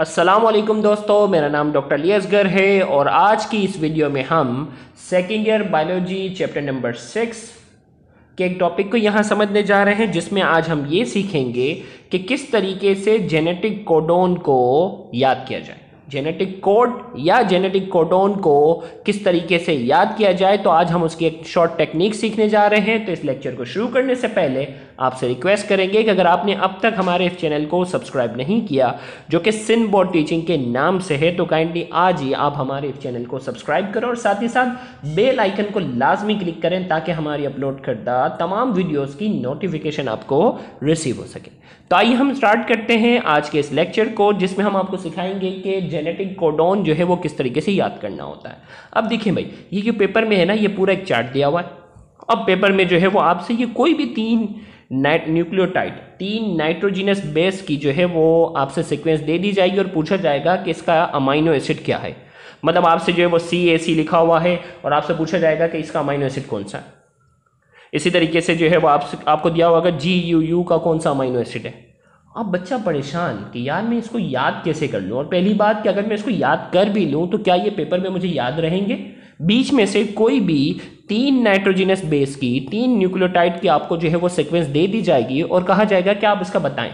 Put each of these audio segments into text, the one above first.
असलम दोस्तों मेरा नाम डॉक्टर लियसगर है और आज की इस वीडियो में हम second year biology chapter number six के एक टॉपिक को यहाँ समझने जा रहे हैं जिसमें आज हम ये सीखेंगे कि किस तरीके से जेनेटिक कोडोन को याद किया जाए जेनेटिक कोड या जेनेटिक कोडोन को किस तरीके से याद किया जाए तो आज हम उसकी एक शॉर्ट टेक्निक सीखने जा रहे हैं तो इस लेक्चर को शुरू करने से पहले आपसे रिक्वेस्ट करेंगे कि अगर आपने अब तक हमारे इस चैनल को सब्सक्राइब नहीं किया जो कि सिन बोर्ड टीचिंग के नाम से है तो काइंडली आज ही आप हमारे इस चैनल को सब्सक्राइब करें और साथ ही साथ बेल आइकन को लाजमी क्लिक करें ताकि हमारी अपलोड करदा तमाम वीडियोज़ की नोटिफिकेशन आपको रिसीव हो सके तो आइए हम स्टार्ट करते हैं आज के इस लेक्चर को जिसमें हम आपको सिखाएंगे कि जेनेटिक कोडोन जो है वो किस तरीके से याद करना होता है अब देखिए भाई ये जो पेपर में है ना ये पूरा एक चार्ट दिया हुआ है अब पेपर में जो है वो आपसे ये कोई भी तीन नाइट न्यूक्लियोटाइड तीन नाइट्रोजीनस बेस की जो है वो आपसे सीक्वेंस दे दी जाएगी और पूछा जाएगा कि इसका अमाइनो एसिड क्या है मतलब आपसे जो है वो सी ए सी लिखा हुआ है और आपसे पूछा जाएगा कि इसका अमाइनो एसिड कौन सा है इसी तरीके से जो है वो आपसे आपको दिया अगर जी यू यू का कौन सा अमाइनो एसिड है अब बच्चा परेशान कि यार मैं इसको याद कैसे कर लूँ और पहली बात कि अगर मैं इसको याद कर भी लूँ तो क्या ये पेपर में मुझे याद रहेंगे बीच में से कोई भी तीन नाइट्रोजिनस बेस की तीन न्यूक्लियोटाइड की आपको जो है वो सीक्वेंस दे दी जाएगी और कहा जाएगा कि आप इसका बताएं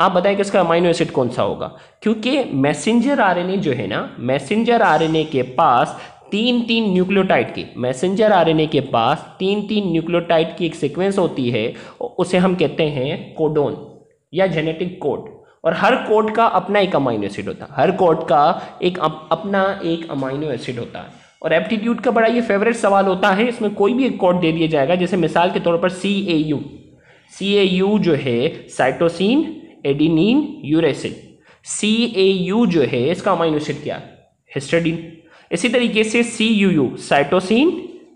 आप बताएं कि इसका अमाइनो एसिड कौन सा होगा क्योंकि मैसेंजर आरएनए जो है ना मैसेंजर आरएनए के पास तीन तीन न्यूक्लियोटाइड की मैसेंजर आरएनए के पास तीन तीन न्यूक्लियोटाइड की एक सिक्वेंस होती है उसे हम कहते हैं कोडोन या जेनेटिक कोड और हर कोड का अपना एक अमाइनो एसिड होता है हर कोड का एक अप, अपना एक अमाइनो एसिड होता है और एप्टीट्यूड का बड़ा ये फेवरेट सवाल होता है इसमें कोई भी एक कोड दे दिया जाएगा जैसे मिसाल के तौर पर सी A U C A U जो है cytosine adenine uracil C A U जो है इसका अमाइनो क्या हिस्टेडिन इसी तरीके से C U U cytosine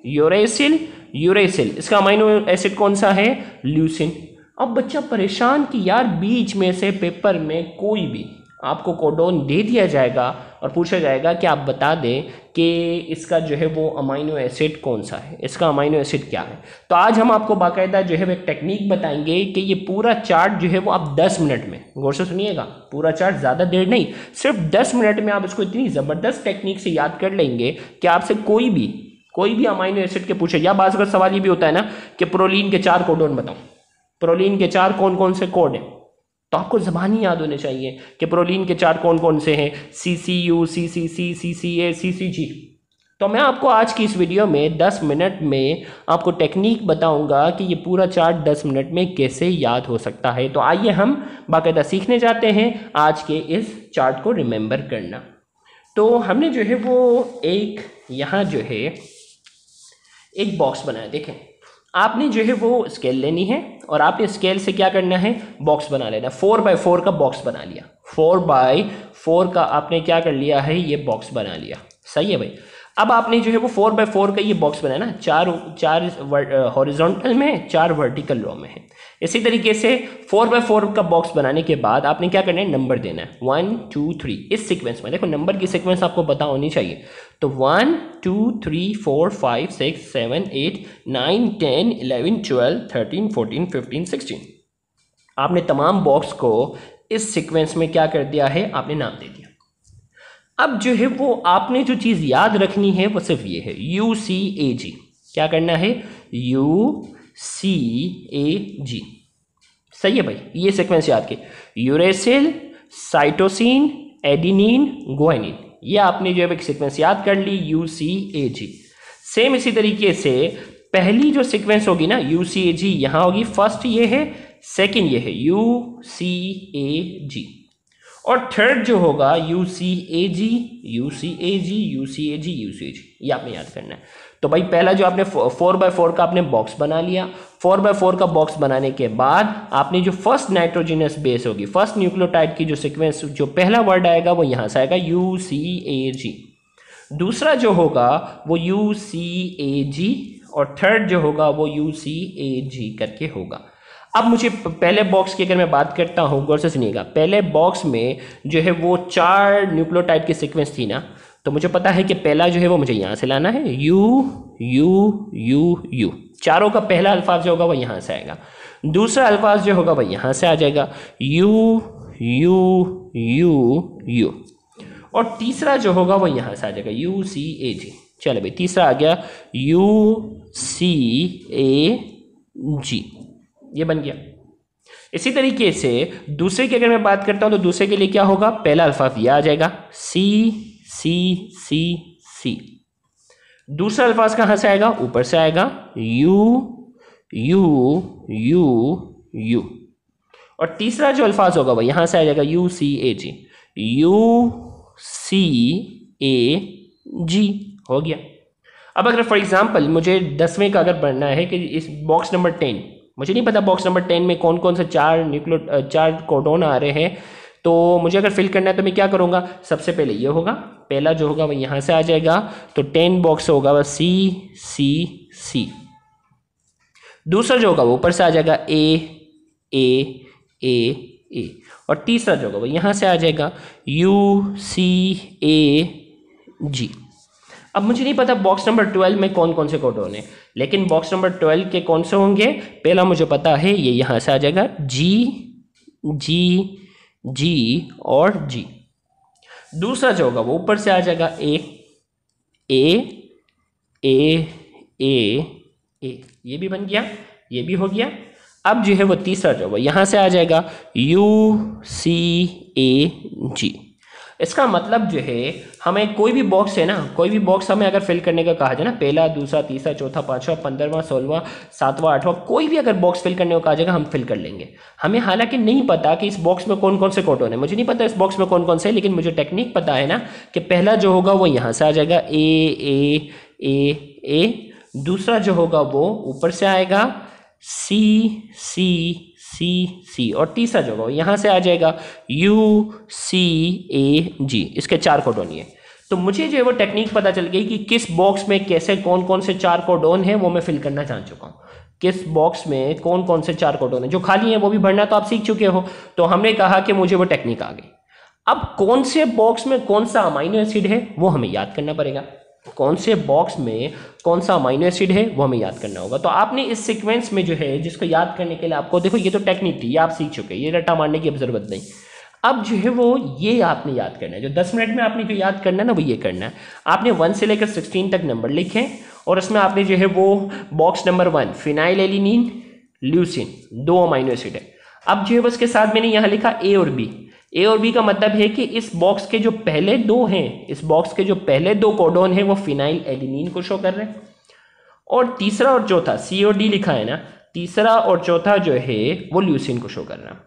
uracil uracil इसका अमाइनो एसिड कौन सा है ल्यूसिन अब बच्चा परेशान कि यार बीच में से पेपर में कोई भी आपको कोडोन दे दिया जाएगा और पूछा जाएगा कि आप बता दें कि इसका जो है वो अमाइनो एसिड कौन सा है इसका अमाइनो एसिड क्या है तो आज हम आपको बाकायदा जो है वो एक टेक्निक बताएंगे कि ये पूरा चार्ट जो है वो आप 10 मिनट में गौर से सुनिएगा पूरा चार्ट ज़्यादा देर नहीं सिर्फ 10 मिनट में आप इसको इतनी ज़बरदस्त टेक्निक से याद कर लेंगे कि आपसे कोई भी कोई भी अमाइनो एसिड के पूछे या बाज़ सवाल ये भी होता है ना कि प्रोलिन के चार कोडोन बताऊँ प्रोलिन के चार कौन कौन से कोड हैं तो आपको ज़बानी याद होने चाहिए कि प्रोलिन के चार कौन कौन से हैं सी सी यू सी सी सी सी सी ए सी सी जी तो मैं आपको आज की इस वीडियो में 10 मिनट में आपको टेक्निक बताऊंगा कि ये पूरा चार्ट 10 मिनट में कैसे याद हो सकता है तो आइए हम बाकायदा सीखने जाते हैं आज के इस चार्ट को रिमेंबर करना तो हमने जो है वो एक यहाँ जो है एक बॉक्स बनाया देखें आपने जो है वो स्केल लेनी है और आपने स्केल से क्या करना है बॉक्स बना लेना है फोर बाय फोर का बॉक्स बना लिया फोर बाय फोर का आपने क्या कर लिया है ये बॉक्स बना लिया सही है भाई अब आपने जो है वो फोर बाय फोर का ये बॉक्स बनाना चार चार हॉरिजॉन्टल में है चार वर्टिकल रो में है इसी तरीके से फोर बाय फोर का बॉक्स बनाने के बाद आपने क्या करना है नंबर देना है वन टू थ्री इस सीक्वेंस में देखो नंबर की सीक्वेंस आपको पता होनी चाहिए तो one two three four five six seven eight nine ten eleven twelve thirteen fourteen fifteen sixteen आपने तमाम बॉक्स को इस सीक्वेंस में क्या कर दिया है आपने नाम दे दिया अब जो है वो आपने जो चीज़ याद रखनी है वो सिर्फ ये है यू सी ए जी क्या करना है यू सी ए जी सही है भाई ये सीक्वेंस याद के यूरेसिल साइटोसिन एडिनिन गोइनिन ये आपने जो है एक याद कर ली you C A ji same इसी तरीके से पहली जो सिक्वेंस होगी ना यू सी ए जी यहां होगी फर्स्ट ये है सेकेंड ये है यू सी ए जी और थर्ड जो होगा U C A G U C A G U C A G U C A G ये आपने याद करना है तो भाई पहला जो आपने फोर बाय फोर का आपने बॉक्स बना लिया फोर बाय फोर का बॉक्स बनाने के बाद आपने जो फर्स्ट नाइट्रोजिनस बेस होगी फर्स्ट न्यूक्लियोटाइड की जो सिक्वेंस जो पहला वर्ड आएगा वो यहाँ से आएगा यू सी ए जी दूसरा जो होगा वो यू सी ए जी और थर्ड जो होगा वो यू सी ए जी करके होगा अब मुझे पहले बॉक्स की अगर मैं बात करता हूँ गौर से सुनिएगा पहले बॉक्स में जो है वो चार न्यूक्लियोटाइड की सिक्वेंस थी ना तो मुझे पता है कि पहला जो है वो मुझे यहाँ से लाना है यू यू यू यू चारों का पहला अल्फाज जो होगा वो यहाँ से आएगा दूसरा अल्फाज जो होगा वह यहाँ से आ जाएगा यू यू यू यू और तीसरा जो होगा वो यहाँ से आ जाएगा यू सी ए जी चलो भाई तीसरा आ गया यू सी ए जी ये बन गया इसी तरीके से दूसरे की अगर मैं बात करता हूँ तो दूसरे के लिए क्या होगा पहला अल्फाफ यह आ जाएगा सी सी सी सी दूसरा अल्फाज कहाँ से आएगा ऊपर से आएगा यू यू यू यू और तीसरा जो अल्फाज होगा वो यहाँ से आ जाएगा you C A G U C A जी हो गया अब अगर फॉर एग्जांपल मुझे दसवें का अगर पढ़ना है कि इस बॉक्स नंबर टेन मुझे नहीं पता बॉक्स नंबर टेन में कौन कौन से चार न्यूक्लो चार कोडोन आ रहे हैं तो मुझे अगर फिल करना है तो मैं क्या करूँगा सबसे पहले ये होगा पहला जो होगा वो यहाँ से आ जाएगा तो टेन बॉक्स होगा वह सी सी सी दूसरा जो होगा वो ऊपर से आ जाएगा ए ए ए ए और तीसरा जो होगा वो यहाँ से आ जाएगा यू सी ए जी अब मुझे नहीं पता बॉक्स नंबर ट्वेल्व में कौन कौन से कोड होने लेकिन बॉक्स नंबर ट्वेल्व के कौन से होंगे पहला मुझे पता है ये यहाँ से आ जाएगा जी जी जी और जी दूसरा जो होगा वो ऊपर से आ जाएगा ए ए ए ए ए ये भी बन गया ये भी हो गया अब जो है वो तीसरा जो होगा यहाँ से आ जाएगा यू सी ए जी इसका मतलब जो है हमें कोई भी बॉक्स है ना कोई भी बॉक्स हमें अगर फिल करने का कहा जाए ना पहला दूसरा तीसरा चौथा पाँचवा पंद्रहवा सोलवा सातवां आठवां कोई भी अगर बॉक्स फिल करने को कहा जाएगा हम फिल कर लेंगे हमें हालांकि नहीं पता कि इस बॉक्स में कौन कौन से कोटोन है मुझे नहीं पता इस बॉक्स में कौन कौन से है लेकिन मुझे टेक्निक पता है ना कि पहला जो होगा वो यहाँ से आ जाएगा ए ए ए ए दूसरा जो होगा वो ऊपर से आएगा सी सी सी सी और तीसरा जो होगा यहाँ से आ जाएगा यू सी ए जी इसके चार कोडोन ये तो मुझे जो है वो टेक्निक पता चल गई कि किस बॉक्स में कैसे कौन कौन से चार कोडोन है वो मैं फिल करना चाह चुका हूँ किस बॉक्स में कौन कौन से चार कोडोन है जो खाली हैं वो भी भरना तो आप सीख चुके हो तो हमने कहा कि मुझे वो टेक्निक आ गई अब कौन से बॉक्स में कौन सा अमाइनो एसिड है वो हमें याद करना पड़ेगा कौन से बॉक्स में कौन सा अमाइनो एसिड है वो हमें याद करना होगा तो आपने इस सीक्वेंस में जो है जिसको याद करने के लिए आपको देखो ये तो टेक्निक थी ये आप सीख चुके ये रट्टा मारने की अब जरूरत नहीं अब जो है वो ये आपने याद करना है जो दस मिनट में आपने जो याद करना है ना वो ये करना है आपने वन से लेकर सिक्सटीन तक नंबर लिखे और उसमें आपने जो है वो box number one phenylalanine leucine दो अमाइनो एसिड है अब जो है वो साथ मैंने यहाँ लिखा ए और बी ए और बी का मतलब है कि इस बॉक्स के जो पहले दो हैं इस बॉक्स के जो पहले दो कोडोन हैं वो फिनाइल एलिनिन को शो कर रहे हैं और तीसरा और चौथा सी और डी लिखा है ना तीसरा और चौथा जो है वो ल्यूसिन को शो कर रहा है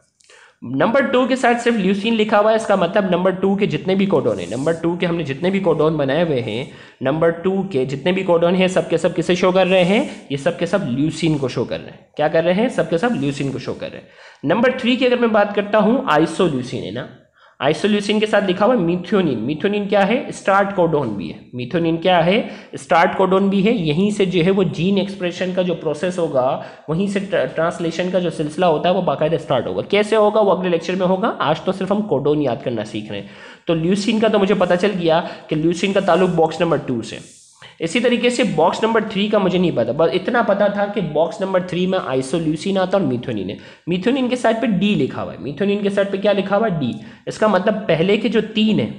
नंबर टू के साथ सिर्फ ल्यूसिन लिखा हुआ है इसका मतलब नंबर टू के जितने भी कोडोन है नंबर टू के हमने जितने भी कोडोन बनाए हुए हैं नंबर टू के जितने भी कोडोन हैं सब के सब किसे शो कर रहे हैं ये सब के सब ल्यूसिन को शो कर रहे हैं क्या कर रहे हैं सब के सब ल्यूसिन को शो कर रहे हैं नंबर थ्री की अगर मैं बात करता हूँ आइसो है ना आइसोल्यूसिन के साथ लिखा हुआ मिथ्योनिन मिथ्योनिन क्या है स्टार्ट कोडोन भी है मिथ्योनिन क्या है स्टार्ट कोडोन भी है यहीं से जो है वो जीन एक्सप्रेशन का जो प्रोसेस होगा वहीं से ट्रांसलेशन का जो सिलसिला होता है वो बाकायदा स्टार्ट होगा कैसे होगा वो अगले लेक्चर में होगा आज तो सिर्फ हम कोडोन याद करना सीख रहे हैं तो ल्यूसिन का तो मुझे पता चल गया कि ल्यूसिन का ताल्लुक बॉक्स नंबर टू से इसी तरीके से बॉक्स नंबर थ्री का मुझे नहीं पता बस इतना पता था कि बॉक्स नंबर थ्री में आइसोल्यूसिन आता और मिथोनिन है मिथोनिन के साइड पर डी लिखा हुआ है मिथोनिन के साइड पर क्या लिखा हुआ है डी इसका मतलब पहले के जो तीन है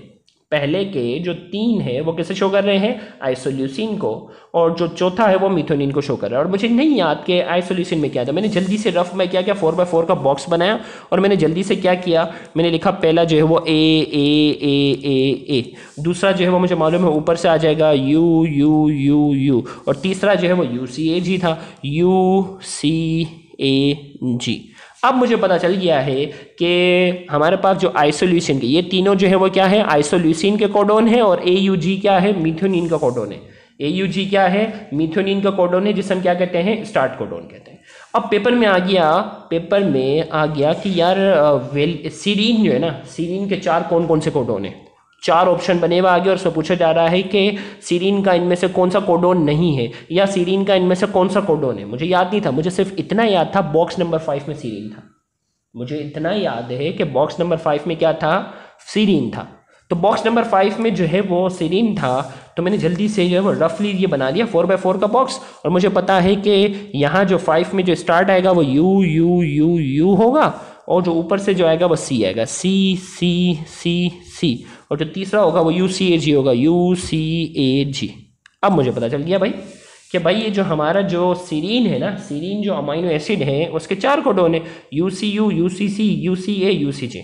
पहले के जो तीन है वो किसे शो कर रहे हैं आइसोल्यूसिन को और जो चौथा है वो मिथोनिन को शो कर रहा है और मुझे नहीं याद कि आइसोल्यूसिन में क्या था मैंने जल्दी से रफ में क्या क्या फोर बाई फोर का बॉक्स बनाया और मैंने जल्दी से क्या किया मैंने लिखा पहला जो है वो ए ए ए ए ए दूसरा जो है वो मुझे मालूम है ऊपर से आ जाएगा यू यू यू यू और तीसरा जो है वो यू सी ए जी था यू सी ए जी अब मुझे पता चल गया है कि हमारे पास जो आइसोल्यूसिन के ये तीनों जो है वो क्या है आइसोल्यूसिन के कोडोन है और ए यू जी क्या है मिथोनिन का कोडोन है ए यू जी क्या है मिथोनिन का कोडोन है जिसे हम क्या कहते हैं स्टार्ट कोडोन कहते हैं अब पेपर में आ गया पेपर में आ गया कि यार वेल uh, सीरीन जो है ना सीरीन के चार कौन कौन से कोडोन है चार ऑप्शन बने हुए आगे और उसमें पूछा जा रहा है कि सीरीन का इनमें से कौन सा कोडोन नहीं है या सीरीन का इनमें से कौन सा कोडोन है मुझे याद नहीं था मुझे सिर्फ इतना याद था बॉक्स नंबर फाइव में सीरीन था मुझे इतना याद है कि बॉक्स नंबर फाइव में क्या था सीरीन था तो बॉक्स नंबर फाइव में जो है वो सीरीन था तो मैंने जल्दी से जो है वो रफली ये बना लिया फोर बाय फोर का बॉक्स और मुझे पता है कि यहाँ जो फाइव में जो स्टार्ट आएगा वो यू यू यू यू होगा और जो ऊपर से जो आएगा वो सी आएगा सी सी सी सी और जो तीसरा होगा वो यू सी ए जी होगा यू सी ए जी अब मुझे पता चल गया भाई कि भाई ये जो हमारा जो सीरीन है ना सीरीन जो अमाइनो एसिड है उसके चार कोडोन है U C U U C C U C A U C G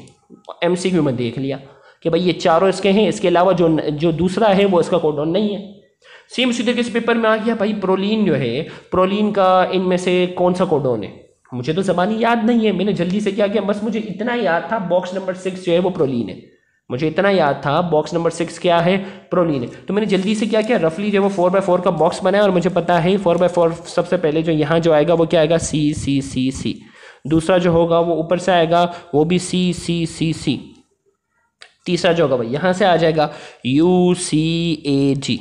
M C Q में देख लिया कि भाई ये चारों इसके हैं इसके अलावा जो जो दूसरा है वो इसका कोडोन नहीं है सेम सीधे किस पेपर में आ गया भाई प्रोलिन जो है प्रोलिन का इनमें से कौन सा कोडोन है मुझे तो ज़बानी याद नहीं है मैंने जल्दी से क्या किया बस मुझे इतना याद था बॉक्स नंबर सिक्स जो है वो प्रोलिन है मुझे इतना याद था बॉक्स नंबर सिक्स क्या है प्रोलीन तो मैंने जल्दी से क्या किया रफली जो वो फोर बाय फोर का बॉक्स बनाया और मुझे पता है फोर बाय फोर सबसे पहले जो यहाँ जो आएगा वो क्या आएगा सी सी सी सी दूसरा जो होगा वो ऊपर से आएगा वो भी सी सी सी सी तीसरा जो होगा भाई यहाँ से आ जाएगा यू सी ए जी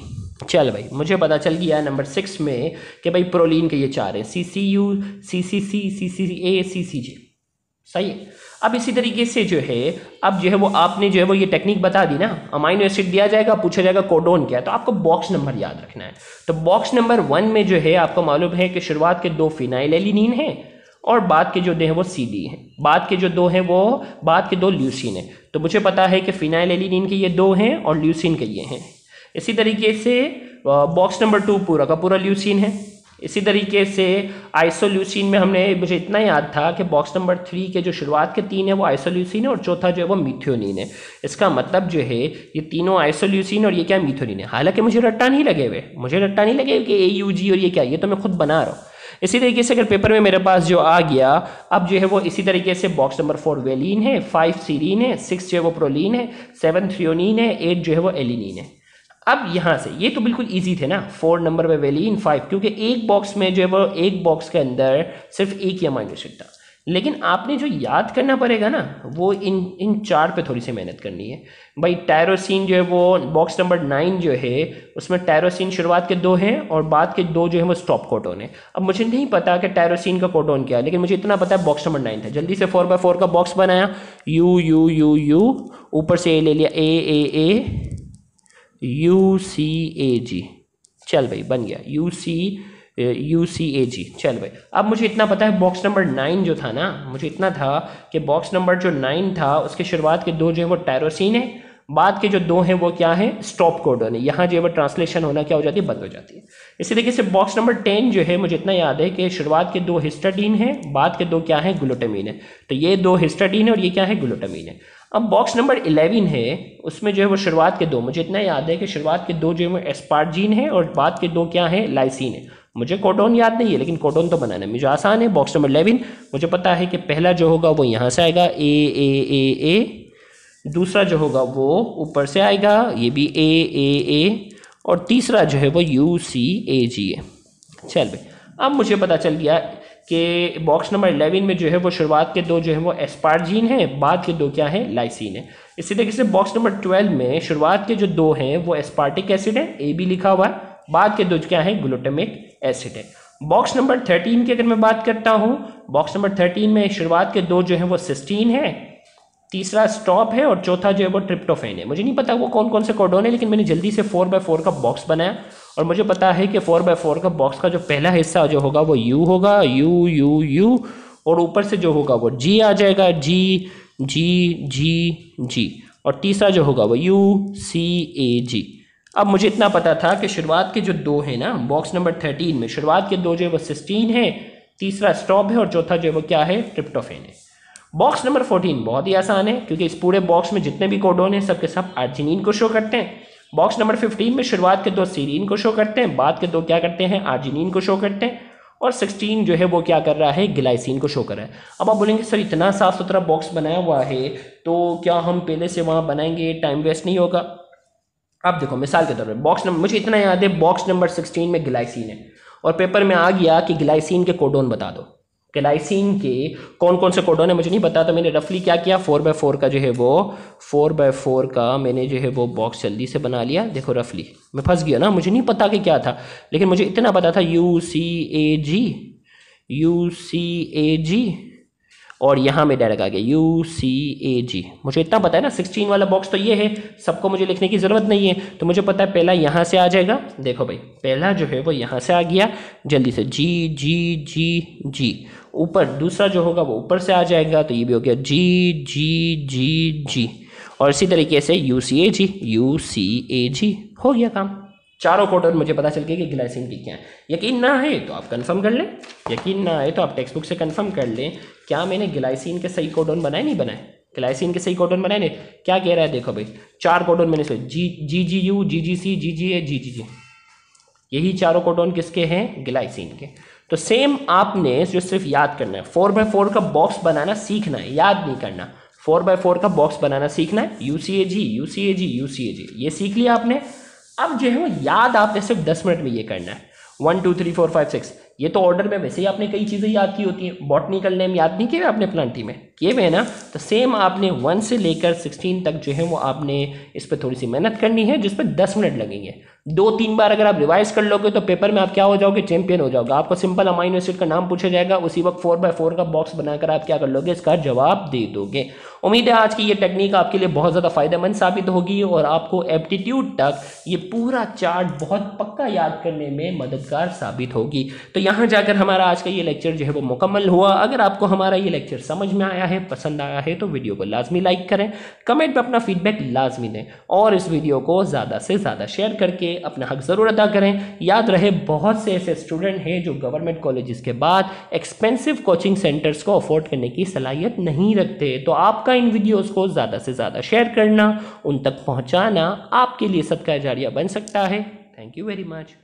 चल भाई मुझे पता चल गया नंबर सिक्स में कि भाई प्रोलीन के ये चार हैं सी सी यू सी सी सी सी सी ए सी सी जी सही है अब इसी तरीके से जो है अब जो है वो आपने जो है वो ये टेक्निक बता दी ना अमाइनो एसिड दिया जाएगा पूछा जाएगा कोडोन क्या है तो आपको बॉक्स नंबर याद रखना है तो बॉक्स नंबर वन में जो है आपको मालूम है कि शुरुआत के दो फिनाइल एलिनिन हैं और बाद के जो दो हैं वो सी डी हैं बाद के जो दो हैं वो बाद के दो ल्यूसिन हैं तो मुझे पता है कि फिनाइल एलिनिन के ये दो हैं और ल्यूसिन के ये हैं इसी तरीके से बॉक्स नंबर टू पूरा का पूरा ल्यूसिन है इसी तरीके से आइसोल्यूसिन में हमने मुझे इतना याद था कि बॉक्स नंबर थ्री के जो शुरुआत के तीन है वो आइसोल्यूसिन है और चौथा जो है वो मिथ्योनिन है इसका मतलब जो है ये तीनों आइसोल्यूसिन और ये क्या मिथ्योनिन है हालांकि मुझे रट्टा नहीं लगे हुए मुझे रट्टा नहीं लगे कि ए यू जी और ये क्या ये तो मैं खुद बना रहा हूँ इसी तरीके से अगर पेपर में मेरे पास जो आ गया अब जो है वो इसी तरीके से बॉक्स नंबर फोर वेलिन है फाइव सीरीन है सिक्स जो है वो प्रोलिन है सेवन थ्रियोनिन है एट जो है वो एलिनिन है अब यहाँ से ये तो बिल्कुल इजी थे ना फोर नंबर पे वैली इन फाइव क्योंकि एक बॉक्स में जो है वो एक बॉक्स के अंदर सिर्फ एक ही अमाइनो एसिड था लेकिन आपने जो याद करना पड़ेगा ना वो इन इन चार पे थोड़ी सी मेहनत करनी है भाई टायरोसिन जो है वो बॉक्स नंबर नाइन जो है उसमें टायरोसिन शुरुआत के दो हैं और बाद के दो जो है वो स्टॉप कोटोन है अब मुझे नहीं पता कि टायरोसिन का कोटोन क्या है लेकिन मुझे इतना पता है बॉक्स नंबर नाइन था जल्दी से फोर बाय फोर का बॉक्स बनाया यू यू यू यू ऊपर से ए ले लिया ए ए ए यू सी ए जी चल भाई बन गया you C U C A जी चल भाई अब मुझे इतना पता है बॉक्स नंबर नाइन जो था ना मुझे इतना था कि बॉक्स नंबर जो नाइन था उसके शुरुआत के दो जो है वो टैरोसिन है बाद के जो दो हैं वो क्या है स्टॉप कोडन है यहाँ जो है वो ट्रांसलेशन होना क्या हो जाती है बंद हो जाती है इसी तरीके से बॉक्स नंबर टेन जो है मुझे इतना याद है कि शुरुआत के दो हिस्टाडीन है बाद के दो क्या है ग्लूटामिन है तो ये दो हिस्टाडीन है और ये क्या है ग्लूटामिन है अब बॉक्स नंबर इलेवन है उसमें जो है वो शुरुआत के दो मुझे इतना याद है कि शुरुआत के दो जो है वो है और बाद के दो क्या है लाइसिन है मुझे कोडोन याद नहीं है लेकिन कोडोन तो बनाना मुझे आसान है बॉक्स नंबर इलेवन मुझे पता है कि पहला जो होगा वो यहाँ से आएगा ए ए ए ए दूसरा जो होगा वो ऊपर से आएगा ये भी ए ए ए और तीसरा जो है वो यू सी ए जी है चल भाई अब मुझे पता चल गया कि बॉक्स नंबर इलेवन में जो है वो शुरुआत के दो जो है वो एस्पार्जीन है बाद के दो क्या है लाइसिन है इसी तरीके से बॉक्स नंबर ट्वेल्व में शुरुआत के जो दो हैं वो एस्पार्टिक एसिड है ए बी लिखा हुआ है बाद के दो क्या है ग्लूटामिक एसिड है बॉक्स नंबर थर्टीन की अगर मैं बात करता हूँ बॉक्स नंबर थर्टीन में शुरुआत के दो जो है वो सिस्टीन है तीसरा स्टॉप है और चौथा जो है वो ट्रिप्टोफेन है मुझे नहीं पता वो कौन कौन से कोडोन है लेकिन मैंने जल्दी से फोर बाय फोर का बॉक्स बनाया और मुझे पता है कि फोर बाय फोर का बॉक्स का जो पहला हिस्सा जो होगा वो यू होगा यू यू यू और ऊपर से जो होगा वो जी आ जाएगा जी जी जी जी और तीसरा जो होगा वो यू सी ए जी अब मुझे इतना पता था कि शुरुआत के जो दो हैं ना बॉक्स नंबर थर्टीन में शुरुआत के दो जो है वो सिक्सटीन है तीसरा स्टॉप है और चौथा जो है वो क्या है ट्रिप्टोफेन है बॉक्स नंबर फोर्टीन बहुत ही आसान है क्योंकि इस पूरे बॉक्स में जितने भी कोडोन हैं सबके सब आर्जिनिन को शो करते हैं बॉक्स नंबर फिफ्टीन में शुरुआत के दो सीरीन को शो करते हैं बाद के दो क्या करते हैं आर्जिनिन को शो करते हैं और सिक्सटीन जो है वो क्या कर रहा है ग्लाइसिन को शो कर रहा है अब आप बोलेंगे सर इतना साफ़ सुथरा बॉक्स बनाया हुआ है तो क्या हम पहले से वहाँ बनाएंगे टाइम वेस्ट नहीं होगा अब देखो मिसाल के तौर पर बॉक्स नंबर मुझे इतना याद है बॉक्स नंबर सिक्सटीन में ग्लाइसिन है और पेपर में आ गया कि ग्लाइसिन के कोडोन बता दो ग्लाइसिन के कौन कौन से कोडोन है मुझे नहीं पता तो मैंने रफली क्या किया फोर बाय फोर का जो है वो फोर बाय फोर का मैंने जो है वो बॉक्स जल्दी से बना लिया देखो रफली मैं फंस गया ना मुझे नहीं पता कि क्या था लेकिन मुझे इतना पता था you C A G U C A जी और यहाँ में डायरेक्ट आ गया यू सी ए जी मुझे इतना पता है ना सिक्सटीन वाला बॉक्स तो ये है सबको मुझे लिखने की ज़रूरत नहीं है तो मुझे पता है पहला यहाँ से आ जाएगा देखो भाई पहला जो है वो यहाँ से आ गया जल्दी से जी जी जी जी ऊपर दूसरा जो होगा वो ऊपर से आ जाएगा तो ये भी हो गया जी जी जी जी और इसी तरीके से you C A G U C A जी हो गया काम चारों कोटर मुझे पता चल गया कि ग्लाइसिन की क्या है यकीन ना है तो आप कंफर्म कर लें यकीन ना है तो आप टेक्स्ट बुक से कंफर्म कर लें क्या मैंने ग्लाइसिन के सही कोडोन बनाए नहीं बनाए ग्लाइसिन के सही कोडोन बनाए नहीं क्या कह रहा है देखो भाई चार कोटोन मैंने इसमें जी जी जी यू जी जी सी जी जी ए जी जी जी यही चारों कोटोन किसके हैं ग्लाइसिन के तो सेम आपने जो सिर्फ याद करना है फोर बाय फोर का बॉक्स बनाना सीखना है याद नहीं करना फोर बाय फोर का बॉक्स बनाना सीखना है U C A G U C A G U C A G ये सीख लिया आपने अब जो है वो याद आपने सिर्फ दस मिनट में ये करना है one two three four five six ये तो ऑर्डर में वैसे ही आपने कई चीज़ें याद की होती हैं बॉटनिकल नेम याद नहीं किए आपने प्लांटी में किए हुए ना तो सेम आपने वन से लेकर सिक्सटीन तक जो है वो आपने इस पर थोड़ी सी मेहनत करनी है जिस पर दस मिनट लगेंगे दो तीन बार अगर आप रिवाइज कर लोगे तो पेपर में आप क्या हो जाओगे चैंपियन हो जाओगे आपको सिंपल अमाइनो एसिड का नाम पूछा जाएगा उसी वक्त फोर बाय फोर का बॉक्स बनाकर आप क्या कर लोगे इसका जवाब दे दोगे उम्मीद है आज की ये टेक्निक आपके लिए बहुत ज़्यादा फायदेमंद साबित होगी और आपको एप्टीट्यूड तक ये पूरा चार्ट बहुत पक्का याद करने में मददगार साबित होगी तो यहाँ जाकर हमारा आज का ये लेक्चर जो है वो मुकम्मल हुआ अगर आपको हमारा ये लेक्चर समझ में आया है पसंद आया है तो वीडियो को लाजमी लाइक करें कमेंट में अपना फीडबैक लाजमी दें और इस वीडियो को ज़्यादा से ज़्यादा शेयर करके अपना हक ज़रूर अदा करें याद रहे बहुत से ऐसे स्टूडेंट हैं जो गवर्नमेंट कॉलेज के बाद एक्सपेंसिव कोचिंग सेंटर्स को अफोर्ड करने की सलाहियत नहीं रखते तो आपका इन वीडियोस को ज़्यादा से ज़्यादा शेयर करना उन तक पहुंचाना आपके लिए सदका जारिया बन सकता है थैंक यू वेरी मच